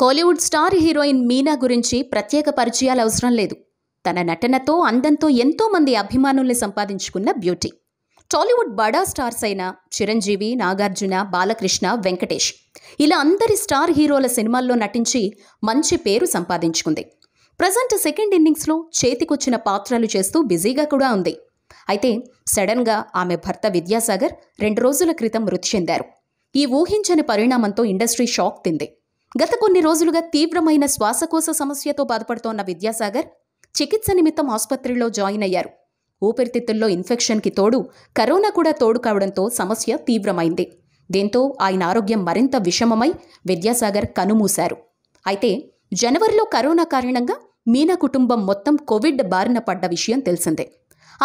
Kollywood star heroine Meena గురించి ప్రత్యేక పరిచయాలు అవసరం లేదు తన నటనతో అందంతో ఎంతో మంది అభిమానుల్ని సంపాదించుకున్న బ్యూటీ టాలీవుడ్ బడా స్టార్స్ అయిన చిరంజీవి నాగార్జున బాలకృష్ణ వెంకటేష్ ఇలా అందరి స్టార్ హీరోల సినిమాల్లో నటించి మంచి పేరు సంపాదించుకుంది ప్రజెంట్ సెకండ్ ఇన్నింగ్స్లో చేతికొచ్చిన పాత్రలు చేస్తూ బిజీగా కూడా ఉంది అయితే సడన్గా ఆమె భర్త విద్యాసాగర్ రెండు రోజుల క్రితం మృతి చెందారు ఈ ఊహించని పరిణామంతో ఇండస్ట్రీ షాక్ తింది గత కొన్ని రోజులుగా తీవ్రమైన శ్వాసకోశ సమస్యతో బాధపడుతోన్న విద్యాసాగర్ చికిత్స నిమిత్తం ఆసుపత్రిలో జాయిన్ అయ్యారు ఊపిరితిత్తుల్లో ఇన్ఫెక్షన్కి తోడు కరోనా కూడా తోడు కావడంతో సమస్య తీవ్రమైంది దీంతో ఆయన ఆరోగ్యం మరింత విషమమై విద్యాసాగర్ కనుమూశారు అయితే జనవరిలో కరోనా కారణంగా మీనా కుటుంబం మొత్తం కోవిడ్ బారిన పడ్డ విషయం తెలిసిందే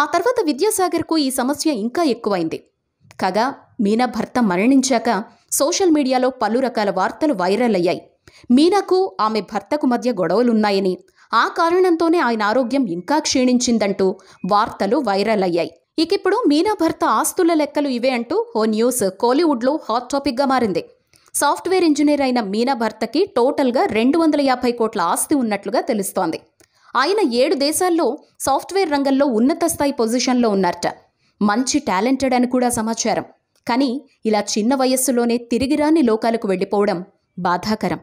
ఆ తర్వాత విద్యాసాగర్కు ఈ సమస్య ఇంకా ఎక్కువైంది కాగా మీనా భర్త మరణించాక సోషల్ మీడియాలో పలు రకాల వార్తలు వైరల్ అయ్యాయి మీనాకు ఆమె భర్తకు మధ్య గొడవలున్నాయని ఆ కారణంతోనే ఆయన ఆరోగ్యం ఇంకా క్షీణించిందంటూ వార్తలు వైరల్ అయ్యాయి ఇకిప్పుడు మీనా భర్త ఆస్తుల లెక్కలు ఇవే అంటూ ఓ న్యూస్ కోలీవుడ్లో హాట్ టాపిక్గా మారింది సాఫ్ట్వేర్ ఇంజనీర్ అయిన మీనా భర్తకి టోటల్గా రెండు వందల యాభై కోట్ల ఆస్తి ఉన్నట్లుగా తెలుస్తోంది ఆయన ఏడు దేశాల్లో సాఫ్ట్వేర్ రంగంలో ఉన్నత స్థాయి పొజిషన్లో ఉన్నారట మంచి టాలెంటెడ్ అని కూడా సమాచారం కానీ ఇలా చిన్న వయస్సులోనే తిరిగిరాని లోకాలకు వెళ్ళిపోవడం బాధాకరం